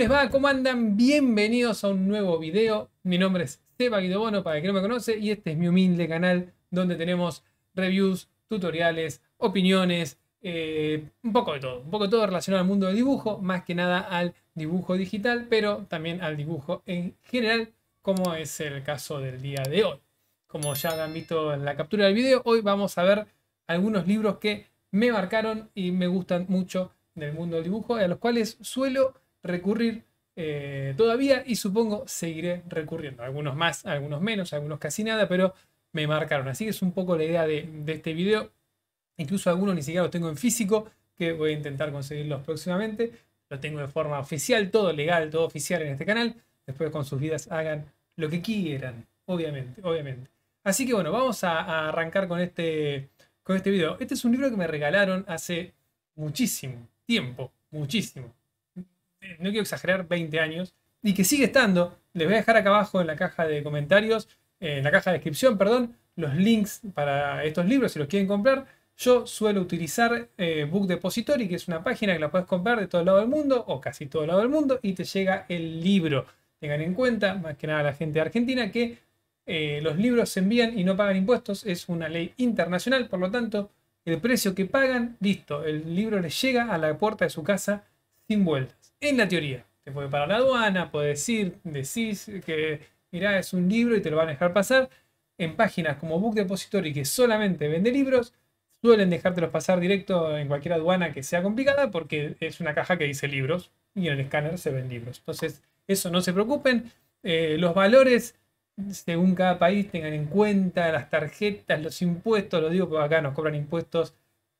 les va? ¿Cómo andan? Bienvenidos a un nuevo video. Mi nombre es Seba Guido Bono, para el que no me conoce, y este es mi humilde canal donde tenemos reviews, tutoriales, opiniones, eh, un poco de todo. Un poco de todo relacionado al mundo del dibujo, más que nada al dibujo digital, pero también al dibujo en general, como es el caso del día de hoy. Como ya han visto en la captura del video, hoy vamos a ver algunos libros que me marcaron y me gustan mucho del mundo del dibujo, a los cuales suelo recurrir eh, todavía y supongo seguiré recurriendo. Algunos más, algunos menos, algunos casi nada, pero me marcaron. Así que es un poco la idea de, este video. Incluso algunos ni siquiera los tengo en físico, que voy a intentar conseguirlos próximamente. Lo tengo de forma oficial, todo legal, todo oficial en este canal. Después con sus vidas hagan lo que quieran, obviamente, obviamente. Así que bueno, vamos a, arrancar con este, con este video. Este es un libro que me regalaron hace muchísimo tiempo, muchísimo no quiero exagerar, 20 años, y que sigue estando. Les voy a dejar acá abajo en la caja de comentarios, eh, en la caja de descripción, perdón, los links para estos libros si los quieren comprar. Yo suelo utilizar eh, Book Depository, que es una página que la puedes comprar de todo el lado del mundo o casi todo el lado del mundo y te llega el libro. Tengan en cuenta, más que nada la gente de Argentina, que eh, los libros se envían y no pagan impuestos. Es una ley internacional, por lo tanto, el precio que pagan, listo, el libro les llega a la puerta de su casa sin vuelta en la teoría. Te puede parar la aduana, puede decir, decís que, mira es un libro y te lo van a dejar pasar. En páginas como Book Depository, que solamente vende libros, suelen dejártelos pasar directo en cualquier aduana que sea complicada, porque es una caja que dice libros y en el escáner se ven libros. Entonces, eso no se preocupen. Eh, los valores, según cada país, tengan en cuenta las tarjetas, los impuestos. Lo digo porque acá nos cobran impuestos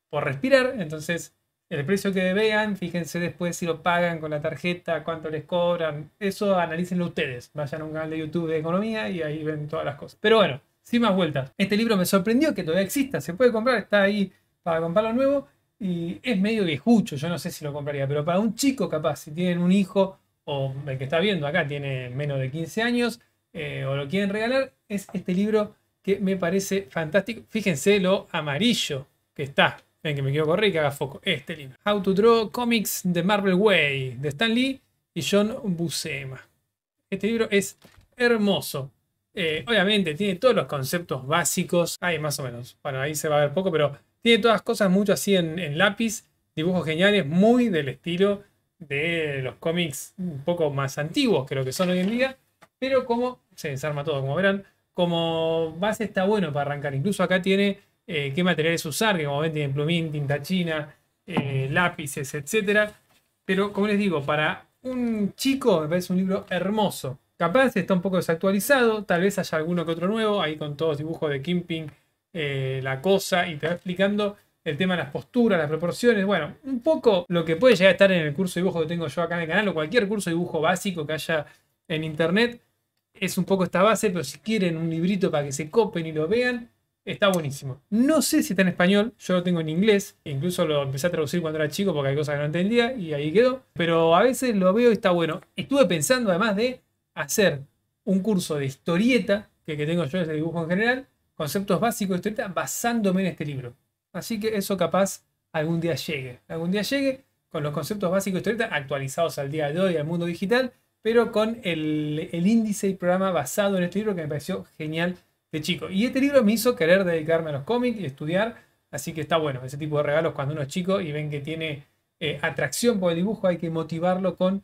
por respirar, entonces el precio que vean, fíjense después si lo pagan con la tarjeta, cuánto les cobran, eso analícenlo ustedes. Vayan a un canal de YouTube de economía y ahí ven todas las cosas. Pero bueno, sin más vueltas. Este libro me sorprendió que todavía exista, se puede comprar, está ahí para comprarlo nuevo y es medio viejucho, yo no sé si lo compraría, pero para un chico capaz, si tienen un hijo o el que está viendo acá tiene menos de 15 años eh, o lo quieren regalar, es este libro que me parece fantástico. Fíjense lo amarillo que está. Ven que me quiero correr y que haga foco. Este libro. How to Draw Comics de Marvel Way, de Stan Lee y John Buscema. Este libro es hermoso. Eh, obviamente tiene todos los conceptos básicos. Ahí más o menos. Bueno, ahí se va a ver poco, pero tiene todas cosas mucho así en, en lápiz. Dibujos geniales, muy del estilo de los cómics un poco más antiguos que lo que son hoy en día. Pero como se desarma todo, como verán, como base está bueno para arrancar. Incluso acá tiene eh, qué materiales usar, que como ven tienen plumín, tinta china, eh, lápices, etc. Pero como les digo, para un chico me parece un libro hermoso. Capaz está un poco desactualizado, tal vez haya alguno que otro nuevo, ahí con todos dibujos de Kimping, eh, la cosa, y te va explicando el tema de las posturas, las proporciones, bueno, un poco lo que puede llegar a estar en el curso de dibujo que tengo yo acá en el canal, o cualquier curso de dibujo básico que haya en internet, es un poco esta base, pero si quieren un librito para que se copen y lo vean, Está buenísimo. No sé si está en español, yo lo tengo en inglés, incluso lo empecé a traducir cuando era chico porque hay cosas que no entendía y ahí quedó, pero a veces lo veo y está bueno. Estuve pensando además de hacer un curso de historieta, que, que tengo yo desde dibujo en general, conceptos básicos de historieta basándome en este libro. Así que eso capaz algún día llegue. Algún día llegue con los conceptos básicos de historieta actualizados al día de hoy, al mundo digital, pero con el, el índice y programa basado en este libro que me pareció genial de chico. Y este libro me hizo querer dedicarme a los cómics y estudiar, así que está bueno. Ese tipo de regalos cuando uno es chico y ven que tiene eh, atracción por el dibujo, hay que motivarlo con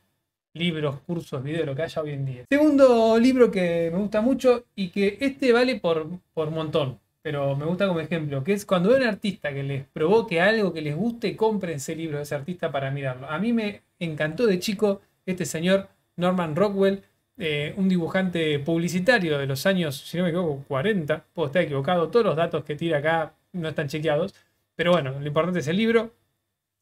libros, cursos, videos, lo que haya hoy en día. Segundo libro que me gusta mucho y que este vale por, por montón, pero me gusta como ejemplo, que es cuando ve un artista que les provoque algo que les guste, ese libro de ese artista para mirarlo. A mí me encantó de chico este señor Norman Rockwell, eh, un dibujante publicitario de los años, si no me equivoco, 40, puedo estar equivocado, todos los datos que tira acá no están chequeados, pero bueno, lo importante es el libro,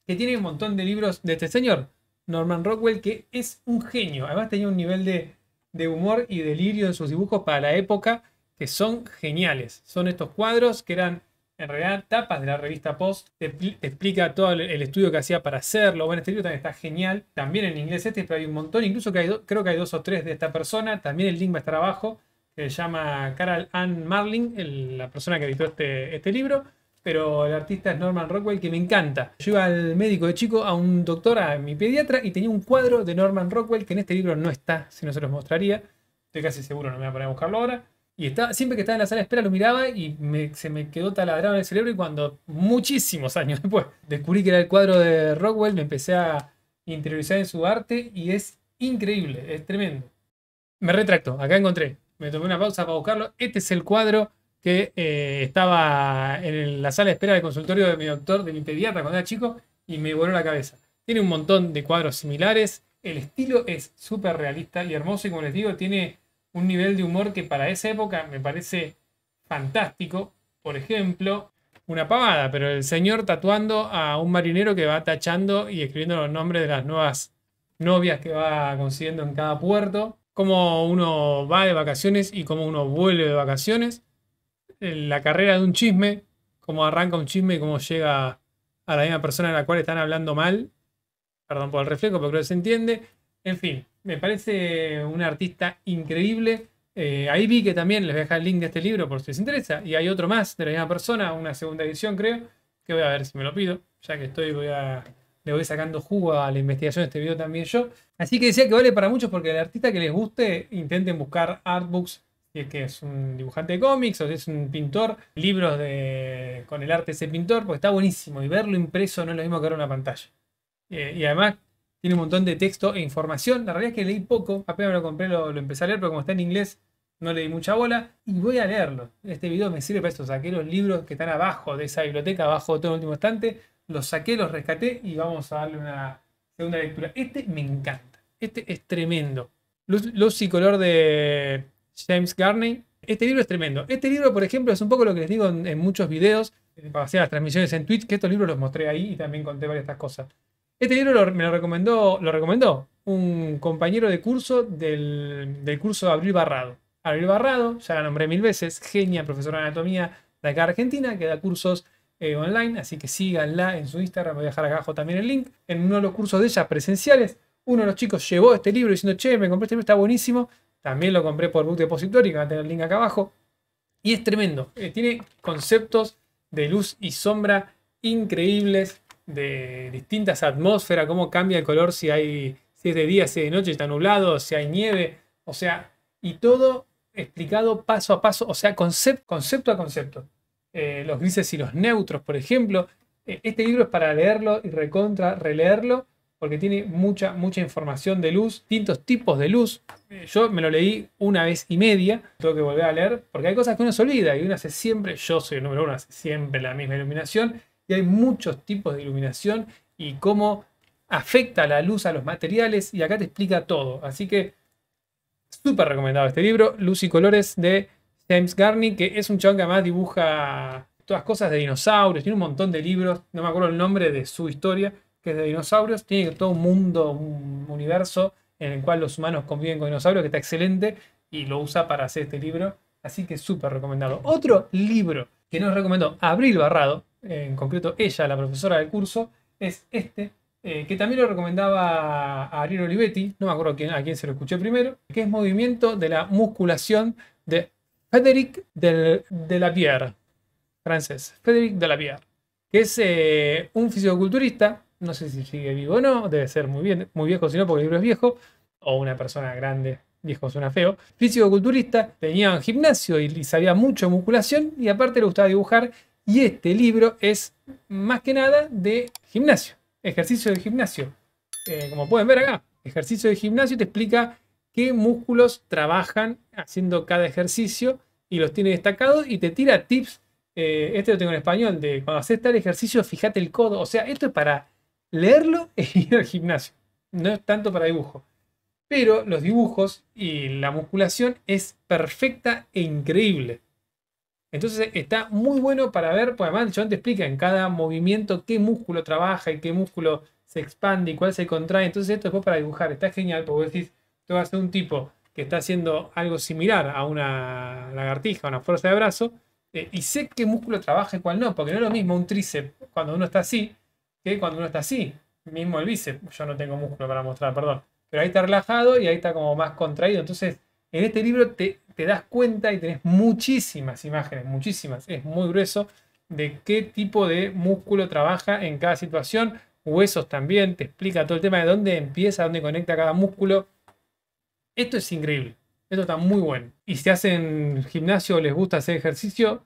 que tiene un montón de libros de este señor, Norman Rockwell, que es un genio, además tenía un nivel de, de humor y delirio en sus dibujos para la época que son geniales, son estos cuadros que eran en realidad tapas de la revista Post, explica todo el, estudio que hacía para hacerlo. Bueno, este libro también está genial, también en inglés este, pero hay un montón, incluso creo que hay dos o tres de esta persona, también el link va a estar abajo, que se llama Carol Ann Marling, la persona que editó este, este libro pero el artista es Norman Rockwell, que me encanta. Yo iba al médico de chico, a un doctor, a mi pediatra, y tenía un cuadro de Norman Rockwell que en este libro no está, si no se los mostraría. Estoy casi seguro, no me voy a poner a buscarlo ahora. Y siempre que estaba en la sala de espera lo miraba y se me quedó taladrado en el cerebro. Y cuando muchísimos años después descubrí que era el cuadro de Rockwell, me empecé a interiorizar en su arte y es increíble, es tremendo. Me retracto, acá encontré. Me tomé una pausa para buscarlo. Este es el cuadro que eh, estaba en la sala de espera del consultorio de mi doctor, de mi pediatra cuando era chico, y me voló la cabeza. Tiene un montón de cuadros similares. El estilo es súper realista y hermoso. Y como les digo, tiene un nivel de humor que para esa época me parece fantástico. Por ejemplo, una pavada, pero el señor tatuando a un marinero que va tachando y escribiendo los nombres de las nuevas novias que va consiguiendo en cada puerto, cómo uno va de vacaciones y cómo uno vuelve de vacaciones, eh, la carrera de un chisme, cómo arranca un chisme y cómo llega a la misma persona a la cual están hablando mal, perdón por el reflejo, pero creo que se entiende, en fin, me parece un artista increíble. Eh, ahí vi que también les voy a dejar el link de este libro por si les interesa. Y hay otro más de la misma persona, una segunda edición creo, que voy a ver si me lo pido. Ya que estoy, voy a, le voy sacando jugo a la investigación de este video también yo. Así que decía que vale para muchos porque el artista que les guste, intenten buscar artbooks, si es que es un dibujante de cómics o si es un pintor, libros de, con el arte de ese pintor, porque está buenísimo. Y verlo impreso no es lo mismo que ver una pantalla. Eh, y además tiene un montón de texto e información. La realidad es que leí poco, apenas lo compré, lo, empecé a leer, pero como está en inglés, no leí mucha bola y voy a leerlo. Este video me sirve para eso. Saqué los libros que están abajo de esa biblioteca, abajo de todo el último estante. Los saqué, los rescaté y vamos a darle una segunda lectura. Este me encanta. Este es tremendo. Luz, y color de James Garney. Este libro es tremendo. Este libro, por ejemplo, es un poco lo que les digo en, muchos videos. hacer las transmisiones en Twitch, que estos libros los mostré ahí y también conté varias estas cosas. Este libro lo, me lo recomendó, un compañero de curso del, curso de Abril Barrado. Abril Barrado, ya la nombré mil veces, genia, profesora de anatomía de acá de Argentina, que da cursos eh, online, así que síganla en su Instagram, voy a dejar acá abajo también el link. En uno de los cursos de ella presenciales, uno de los chicos llevó este libro diciendo, che, me compré este libro, está buenísimo. También lo compré por Book Depository, que va a tener el link acá abajo. Y es tremendo, eh, tiene conceptos de luz y sombra increíbles de distintas atmósferas, cómo cambia el color si hay si es de día, si es de noche, está nublado, si hay nieve, o sea, y todo explicado paso a paso, o sea, concepto a concepto. Eh, los grises y los neutros, por ejemplo. Eh, este libro es para leerlo y recontra releerlo porque tiene mucha, mucha información de luz, distintos tipos de luz. Eh, yo me lo leí una vez y media, tengo que volver a leer porque hay cosas que uno se olvida y uno hace siempre, yo soy el número uno, hace siempre la misma iluminación y hay muchos tipos de iluminación y cómo afecta la luz a los materiales y acá te explica todo. Así que súper recomendado este libro, Luz y Colores de James Garney, que es un chabón que además dibuja todas cosas de dinosaurios, tiene un montón de libros, no me acuerdo el nombre de su historia, que es de dinosaurios, tiene todo un mundo, un universo en el cual los humanos conviven con dinosaurios, que está excelente y lo usa para hacer este libro, así que súper recomendado. Otro libro que nos recomiendo. Abril Barrado, en concreto ella, la profesora del curso, es este, eh, que también lo recomendaba a Ariel Olivetti, no me acuerdo a quién, a quién se lo escuché primero, que es movimiento de la musculación de Frédéric de la Pierre, francés, Frédéric de la Pierre, que es eh, un fisicoculturista, no sé si sigue vivo o no, debe ser muy, bien, muy viejo, si no, porque el libro es viejo, o una persona grande, viejo suena feo, fisicoculturista, tenía un gimnasio y sabía mucho musculación y aparte le gustaba dibujar y este libro es más que nada de gimnasio, ejercicio de gimnasio. Eh, como pueden ver acá, ejercicio de gimnasio te explica qué músculos trabajan haciendo cada ejercicio y los tiene destacados y te tira tips. Eh, este lo tengo en español, de cuando haces tal ejercicio, fíjate el codo. O sea, esto es para leerlo e ir al gimnasio. No es tanto para dibujo. Pero los dibujos y la musculación es perfecta e increíble. Entonces está muy bueno para ver, pues además John te explica en cada movimiento qué músculo trabaja y qué músculo se expande y cuál se contrae. Entonces esto después para dibujar está genial porque vos decís, tú vas a ser un tipo que está haciendo algo similar a una lagartija, una fuerza de brazo, eh, y sé qué músculo trabaja y cuál no, porque no es lo mismo un tríceps cuando uno está así que cuando uno está así. Mismo el bíceps, yo no tengo músculo para mostrar, perdón. Pero ahí está relajado y ahí está como más contraído. Entonces, en este libro te te das cuenta y tenés muchísimas imágenes, muchísimas, es muy grueso, de qué tipo de músculo trabaja en cada situación, huesos también, te explica todo el tema de dónde empieza, dónde conecta cada músculo. Esto es increíble, esto está muy bueno. Y si hacen gimnasio o les gusta hacer ejercicio,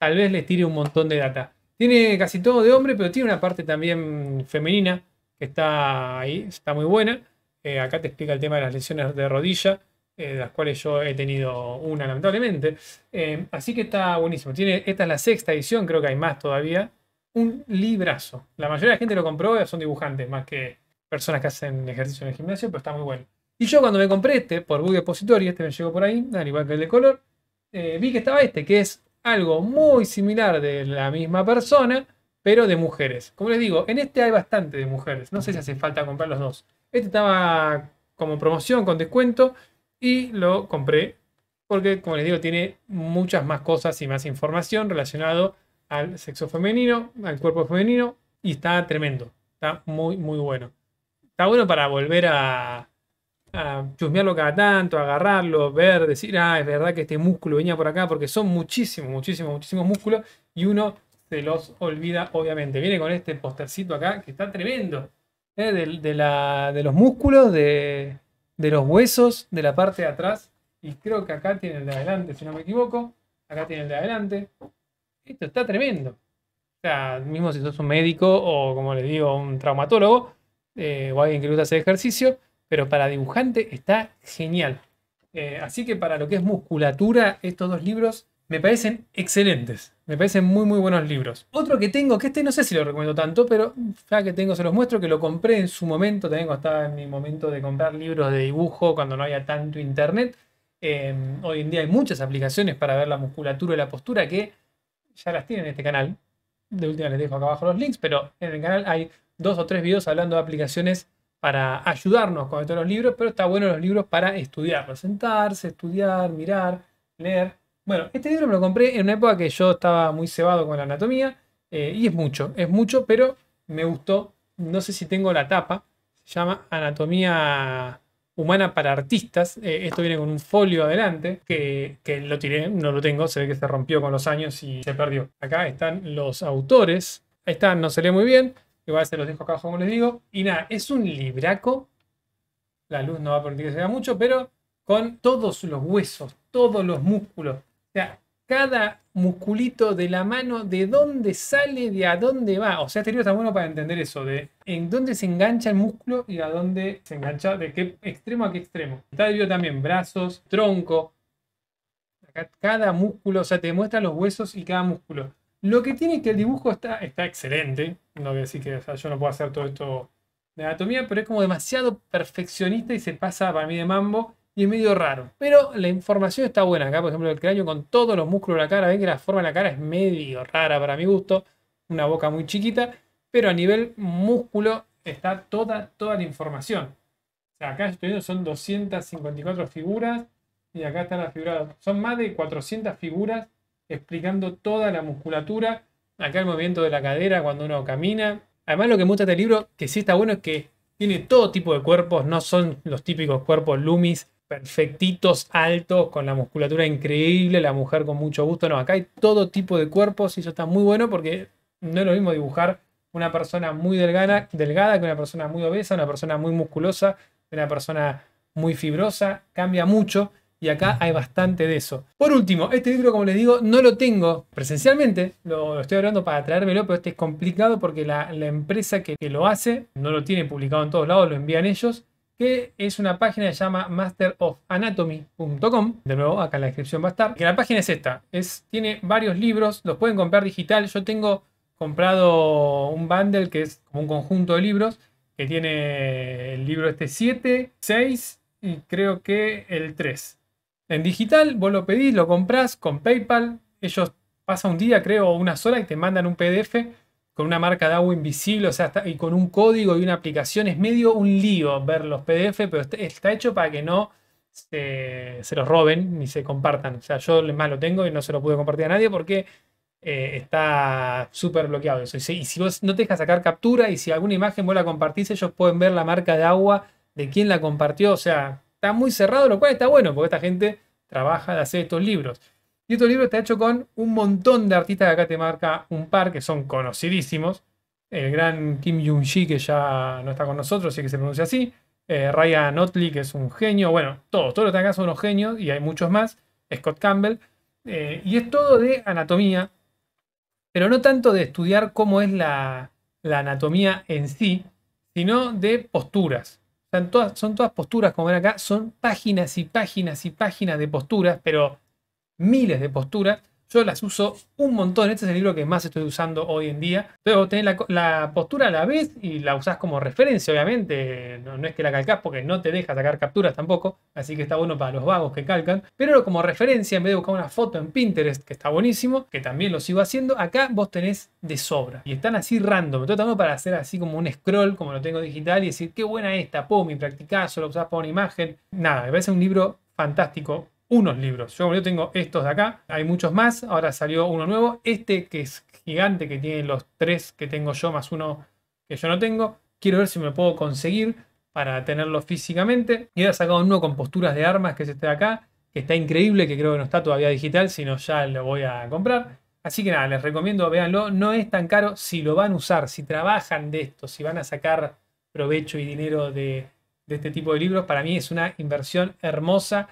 tal vez les tire un montón de data. Tiene casi todo de hombre, pero tiene una parte también femenina que está ahí, está muy buena. Eh, acá te explica el tema de las lesiones de rodilla eh, de las cuales yo he tenido una, lamentablemente. Eh, así que está buenísimo. Tiene, esta es la sexta edición, creo que hay más todavía. Un librazo. La mayoría de la gente lo compró, son dibujantes más que personas que hacen ejercicio en el gimnasio, pero está muy bueno. Y yo cuando me compré este por Bug Depository, este me llegó por ahí, al igual que el de color, eh, vi que estaba este, que es algo muy similar de la misma persona, pero de mujeres. Como les digo, en este hay bastante de mujeres. No sé si hace falta comprar los dos. Este estaba como promoción con descuento y lo compré porque, como les digo, tiene muchas más cosas y más información relacionado al sexo femenino, al cuerpo femenino, y está tremendo. Está muy, muy bueno. Está bueno para volver a, chusmearlo cada tanto, agarrarlo, ver, decir, ah, es verdad que este músculo venía por acá, porque son muchísimos, muchísimos, muchísimos músculos, y uno se los olvida, obviamente. Viene con este postercito acá, que está tremendo, ¿eh? de, de los músculos, de, de los huesos de la parte de atrás. Y creo que acá tiene el de adelante, si no me equivoco. Acá tiene el de adelante. Esto está tremendo. O sea, mismo si sos un médico o, como les digo, un traumatólogo eh, o alguien que gusta hacer ejercicio, pero para dibujante está genial. Eh, así que para lo que es musculatura, estos dos libros me parecen excelentes. Me parecen muy, muy buenos libros. Otro que tengo, que este no sé si lo recomiendo tanto, pero ya que tengo se los muestro, que lo compré en su momento, también cuando estaba en mi momento de comprar libros de dibujo, cuando no había tanto internet. Em, hoy en día hay muchas aplicaciones para ver la musculatura y la postura que ya las tienen en este canal. De última les dejo acá abajo los links, pero en el canal hay dos o tres videos hablando de aplicaciones para ayudarnos con estos los libros, pero está bueno los libros para estudiar, sentarse, estudiar, mirar, leer. Bueno, este libro me lo compré en una época que yo estaba muy cebado con la anatomía. Eh, y es mucho, es mucho, pero me gustó. No sé si tengo la tapa. Se llama Anatomía Humana para Artistas. Eh, esto viene con un folio adelante que, lo tiré, no lo tengo. Se ve que se rompió con los años y se perdió. Acá están los autores. Ahí están, no se lee muy bien. Igual se los dejo acá abajo como les digo. Y nada, es un libraco. La luz no va a permitir que se vea mucho, pero con todos los huesos, todos los músculos, o sea, cada musculito de la mano, de dónde sale, de a dónde va. O sea, este libro está bueno para entender eso, de en dónde se engancha el músculo y a dónde se engancha, de qué extremo a qué extremo. Está debido también, brazos, tronco. cada músculo, o sea, te muestra los huesos y cada músculo. Lo que tiene que el dibujo está, está excelente. No voy a decir que yo no puedo hacer todo esto de anatomía, pero es como demasiado perfeccionista y se pasa para mí de mambo y es medio raro. Pero la información está buena acá, por ejemplo, el cráneo con todos los músculos de la cara. Ven que la forma de la cara es medio rara para mi gusto. Una boca muy chiquita. Pero a nivel músculo está toda, toda la información. acá estoy viendo son 254 figuras. Y acá están las figuras. Son más de 400 figuras explicando toda la musculatura. Acá el movimiento de la cadera cuando uno camina. Además, lo que me gusta este libro, que sí está bueno, es que tiene todo tipo de cuerpos. No son los típicos cuerpos lumis perfectitos, altos, con la musculatura increíble, la mujer con mucho gusto. No, acá hay todo tipo de cuerpos y eso está muy bueno porque no es lo mismo dibujar una persona muy delgada, delgada que una persona muy obesa, una persona muy musculosa, una persona muy fibrosa, cambia mucho y acá hay bastante de eso. Por último, este libro, como les digo, no lo tengo presencialmente, lo, estoy hablando para traérmelo, pero este es complicado porque la, empresa que, que, lo hace no lo tiene publicado en todos lados, lo envían ellos que es una página que se llama masterofanatomy.com. De nuevo, acá en la descripción va a estar. Que la página es esta. Es, tiene varios libros, los pueden comprar digital. Yo tengo comprado un bundle que es como un conjunto de libros, que tiene el libro este 7, 6 y creo que el 3. En digital, vos lo pedís, lo compras con PayPal. Ellos pasan un día, creo, una sola y te mandan un PDF con una marca de agua invisible, o sea, y con un código y una aplicación. Es medio un lío ver los PDF, pero está, hecho para que no se, los roben ni se compartan. O sea, yo más lo tengo y no se lo pude compartir a nadie porque eh, está súper bloqueado eso. Y si, vos no te dejas sacar captura y si alguna imagen vos la compartís, ellos pueden ver la marca de agua de quien la compartió. O sea, está muy cerrado, lo cual está bueno porque esta gente trabaja de hacer estos libros. Y otro libro está hecho con un montón de artistas que acá te marca un par, que son conocidísimos. El gran Kim Jung-ji, que ya no está con nosotros, sí que se pronuncia así. Eh, Ryan Otley, que es un genio. Bueno, todos, todos los que están acá son unos genios y hay muchos más. Scott Campbell. Eh, y es todo de anatomía, pero no tanto de estudiar cómo es la, anatomía en sí, sino de posturas. O son todas posturas, como ven acá, son páginas y páginas y páginas de posturas, pero miles de posturas. Yo las uso un montón. Este es el libro que más estoy usando hoy en día. Entonces vos tenés la, postura a la vez y la usás como referencia, obviamente. No, no, es que la calcas porque no te deja sacar capturas tampoco. Así que está bueno para los vagos que calcan. Pero como referencia, en vez de buscar una foto en Pinterest, que está buenísimo, que también lo sigo haciendo, acá vos tenés de sobra. Y están así random. Estoy tratando para hacer así como un scroll, como lo tengo digital, y decir, qué buena esta, pum, y practicás, solo lo usás para una imagen. Nada, me parece un libro fantástico unos libros. Yo, yo tengo estos de acá, hay muchos más, ahora salió uno nuevo, este que es gigante, que tiene los tres que tengo yo, más uno que yo no tengo. Quiero ver si me puedo conseguir para tenerlo físicamente. Y ahora sacado uno con posturas de armas, que es este de acá, que está increíble, que creo que no está todavía digital, sino ya lo voy a comprar. Así que nada, les recomiendo, véanlo, no es tan caro si lo van a usar, si trabajan de esto, si van a sacar provecho y dinero de, de este tipo de libros. Para mí es una inversión hermosa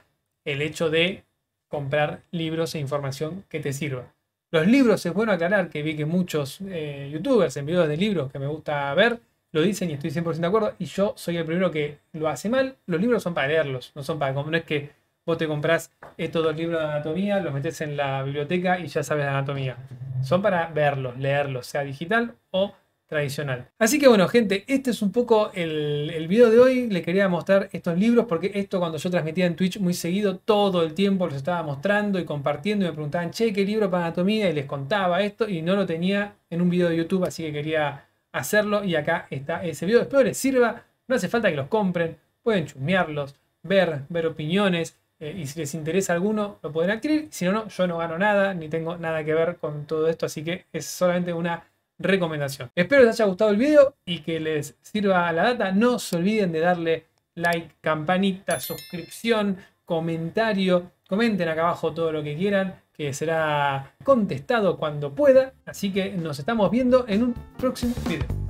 el hecho de comprar libros e información que te sirva. Los libros, es bueno aclarar que vi que muchos eh, youtubers en videos de libros que me gusta ver lo dicen y estoy 100% de acuerdo. Y yo soy el primero que lo hace mal. Los libros son para leerlos, no son para. No es que vos te comprás estos dos libros de anatomía, los metes en la biblioteca y ya sabes de anatomía. Son para verlos, leerlos, sea digital o tradicional. Así que bueno, gente, este es un poco el, video de hoy. Le quería mostrar estos libros porque esto cuando yo transmitía en Twitch muy seguido, todo el tiempo los estaba mostrando y compartiendo y me preguntaban, che, ¿qué libro para anatomía? Y les contaba esto y no lo tenía en un video de YouTube, así que quería hacerlo y acá está ese video. Espero les sirva, no hace falta que los compren, pueden chumearlos, ver, ver opiniones. Eh, y si les interesa alguno, lo pueden adquirir. Si no, no, yo no gano nada, ni tengo nada que ver con todo esto. Así que es solamente una recomendación. Espero les haya gustado el video y que les sirva la data. No se olviden de darle like, campanita, suscripción, comentario. Comenten acá abajo todo lo que quieran, que será contestado cuando pueda. Así que nos estamos viendo en un próximo video.